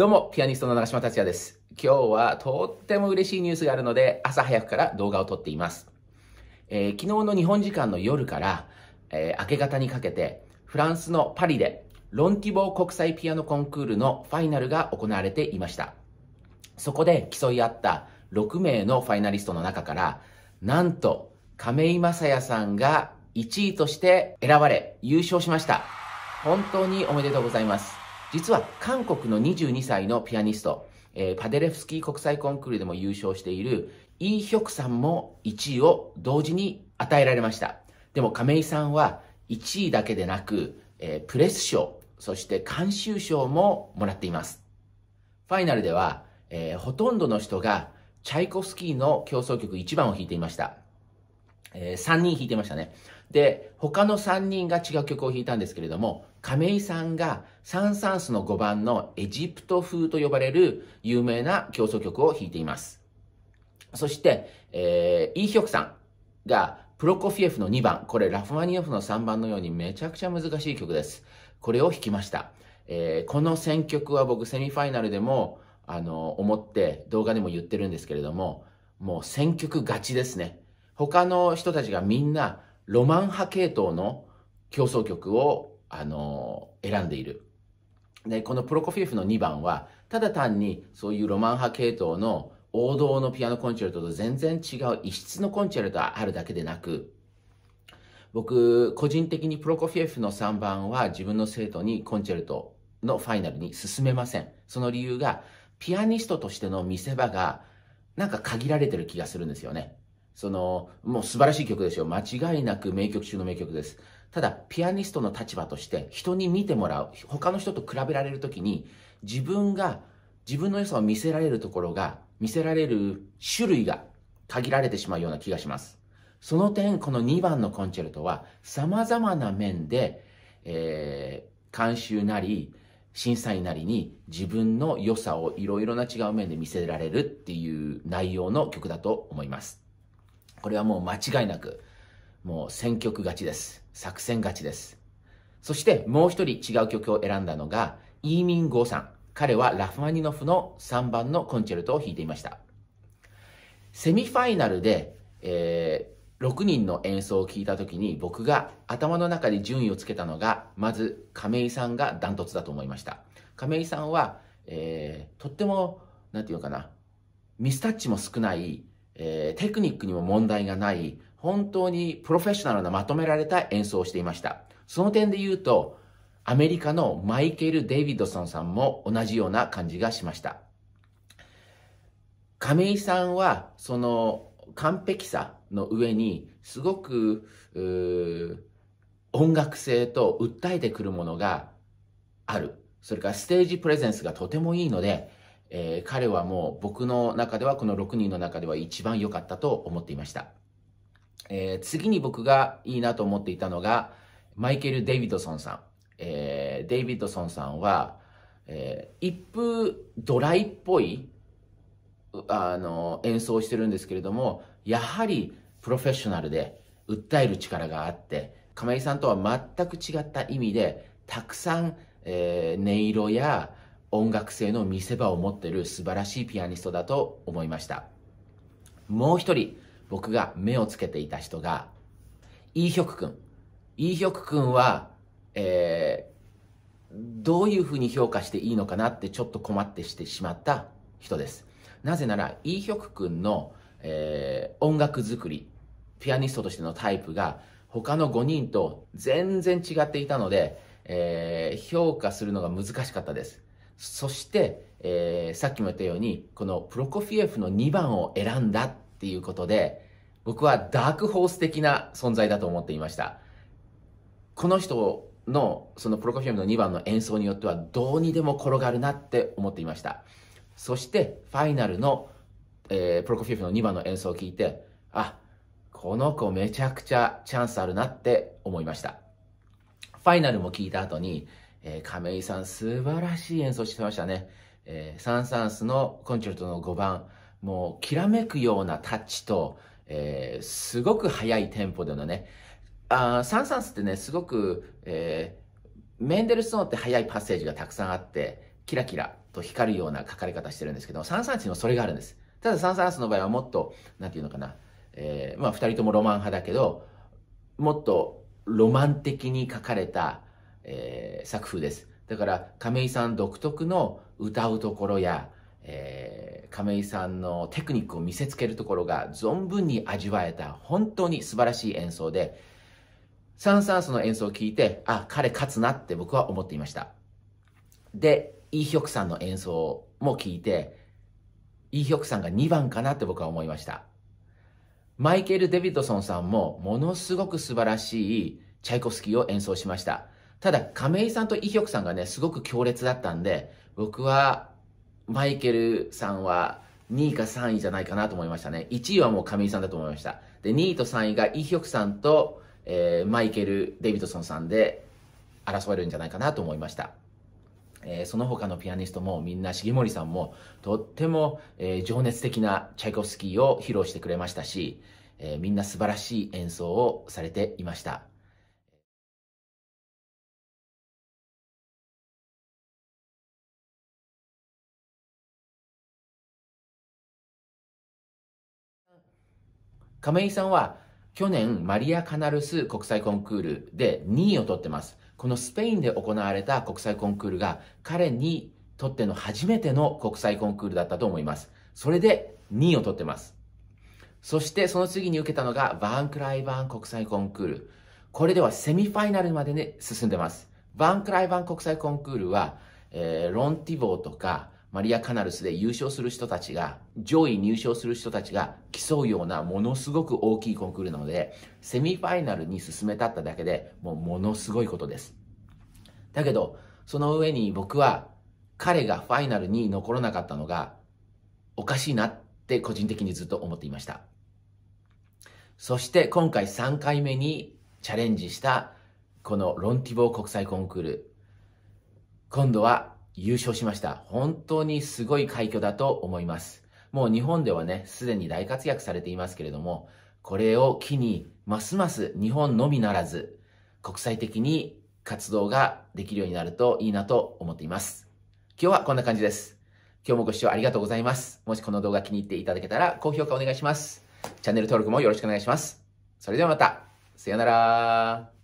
どうも、ピアニストの長島達也です。今日はとっても嬉しいニュースがあるので、朝早くから動画を撮っています。えー、昨日の日本時間の夜から、えー、明け方にかけて、フランスのパリで、ロンティボー国際ピアノコンクールのファイナルが行われていました。そこで競い合った6名のファイナリストの中から、なんと、亀井正也さんが1位として選ばれ、優勝しました。本当におめでとうございます。実は韓国の22歳のピアニスト、えー、パデレフスキー国際コンクールでも優勝しているイ・ヒョクさんも1位を同時に与えられました。でも亀井さんは1位だけでなく、えー、プレス賞、そして監修賞ももらっています。ファイナルでは、えー、ほとんどの人がチャイコフスキーの競争曲1番を弾いていました。えー、3人弾いてましたね。で、他の3人が違う曲を弾いたんですけれども、亀井さんがサンサンスの5番のエジプト風と呼ばれる有名な競争曲を弾いています。そして、えー、イ・ヒョクさんがプロコフィエフの2番、これラフマニエフの3番のようにめちゃくちゃ難しい曲です。これを弾きました。えー、この選曲は僕セミファイナルでも、あの、思って動画でも言ってるんですけれども、もう選曲勝ちですね。他の人たちがみんなロマン派系統の競争曲を、あのー、選んでいる。で、このプロコフィエフの2番は、ただ単にそういうロマン派系統の王道のピアノコンチェルトと全然違う異質のコンチェルトがあるだけでなく、僕、個人的にプロコフィエフの3番は自分の生徒にコンチェルトのファイナルに進めません。その理由が、ピアニストとしての見せ場が、なんか限られてる気がするんですよね。その、もう素晴らしい曲ですよ。間違いなく名曲中の名曲です。ただ、ピアニストの立場として、人に見てもらう、他の人と比べられるときに、自分が、自分の良さを見せられるところが、見せられる種類が限られてしまうような気がします。その点、この2番のコンチェルトは、様々な面で、えー、監修なり、審査員なりに自分の良さをいろいろな違う面で見せられるっていう内容の曲だと思います。これはもう間違いなく、もう選曲勝ちです。作戦勝ちです。そしてもう一人違う曲を選んだのが、イーミン・ゴーさん。彼はラフマニノフの3番のコンチェルトを弾いていました。セミファイナルで、えー、6人の演奏を聞いた時に僕が頭の中で順位をつけたのが、まず亀井さんがダントツだと思いました。亀井さんは、えー、とっても、なんていうかな、ミスタッチも少ない、えー、テクニックにも問題がない、本当にプロフェッショナルなまとめられた演奏をしていました。その点で言うと、アメリカのマイケル・デイビッドソンさんも同じような感じがしました。亀井さんは、その完璧さの上に、すごく、音楽性と訴えてくるものがある。それからステージプレゼンスがとてもいいので、えー、彼はもう僕の中ではこの6人の中では一番良かったと思っていました。えー、次に僕がいいなと思っていたのが、マイケル・デイビッドソンさん。えー、デイビッドソンさんは、えー、一風ドライっぽい、あの、演奏してるんですけれども、やはりプロフェッショナルで訴える力があって、亀井さんとは全く違った意味で、たくさん、えー、音色や、音楽性の見せ場を持ってる素晴らしいピアニストだと思いましたもう一人僕が目をつけていた人がイ・ーヒョク君イ・ーヒョク君は、えー、どういうふうに評価していいのかなってちょっと困ってしてしまった人ですなぜならイ・ーヒョク君の、えー、音楽作りピアニストとしてのタイプが他の5人と全然違っていたので、えー、評価するのが難しかったですそして、えー、さっきも言ったように、このプロコフィエフの2番を選んだっていうことで、僕はダークホース的な存在だと思っていました。この人の、そのプロコフィエフの2番の演奏によっては、どうにでも転がるなって思っていました。そして、ファイナルの、えー、プロコフィエフの2番の演奏を聞いて、あ、この子めちゃくちゃチャンスあるなって思いました。ファイナルも聞いた後に、えー、亀井さん素晴らしい演奏してましたね。えー、サンサンスのコンチェルトの5番、もうきらめくようなタッチと、えー、すごく速いテンポでのね、あサンサンスってね、すごく、えー、メンデルスノって速いパッセージがたくさんあって、キラキラと光るような書かれ方してるんですけど、サンサンスのそれがあるんです。ただサンサンスの場合はもっと、なんていうのかな、えー、まあ二人ともロマン派だけど、もっとロマン的に書かれた、えー、作風です。だから亀井さん独特の歌うところや、えー、亀井さんのテクニックを見せつけるところが存分に味わえた本当に素晴らしい演奏で、サン・サンスの演奏を聴いて、あ、彼勝つなって僕は思っていました。で、イ・ヒョクさんの演奏も聴いて、イ・ヒョクさんが2番かなって僕は思いました。マイケル・デビッドソンさんもものすごく素晴らしいチャイコフスキーを演奏しました。ただ、亀井さんとイヒョクさんがね、すごく強烈だったんで、僕は、マイケルさんは2位か3位じゃないかなと思いましたね。1位はもう亀井さんだと思いました。で、2位と3位がイヒョクさんと、えー、マイケル・デビッドソンさんで争えるんじゃないかなと思いました。えー、その他のピアニストもみんな重森さんもとっても、えー、情熱的なチャイコフスキーを披露してくれましたし、えー、みんな素晴らしい演奏をされていました。亀井さんは去年マリア・カナルス国際コンクールで2位を取ってます。このスペインで行われた国際コンクールが彼にとっての初めての国際コンクールだったと思います。それで2位を取ってます。そしてその次に受けたのがバァンクライバーン国際コンクール。これではセミファイナルまでね、進んでます。バンクライバーン国際コンクールは、えー、ロンティボーとか、マリア・カナルスで優勝する人たちが、上位入賞する人たちが競うようなものすごく大きいコンクールなので、セミファイナルに進めたっただけでもうものすごいことです。だけど、その上に僕は彼がファイナルに残らなかったのがおかしいなって個人的にずっと思っていました。そして今回3回目にチャレンジしたこのロンティボー国際コンクール。今度は優勝しました。本当にすごい快挙だと思います。もう日本ではね、すでに大活躍されていますけれども、これを機に、ますます日本のみならず、国際的に活動ができるようになるといいなと思っています。今日はこんな感じです。今日もご視聴ありがとうございます。もしこの動画気に入っていただけたら、高評価お願いします。チャンネル登録もよろしくお願いします。それではまた。さよなら。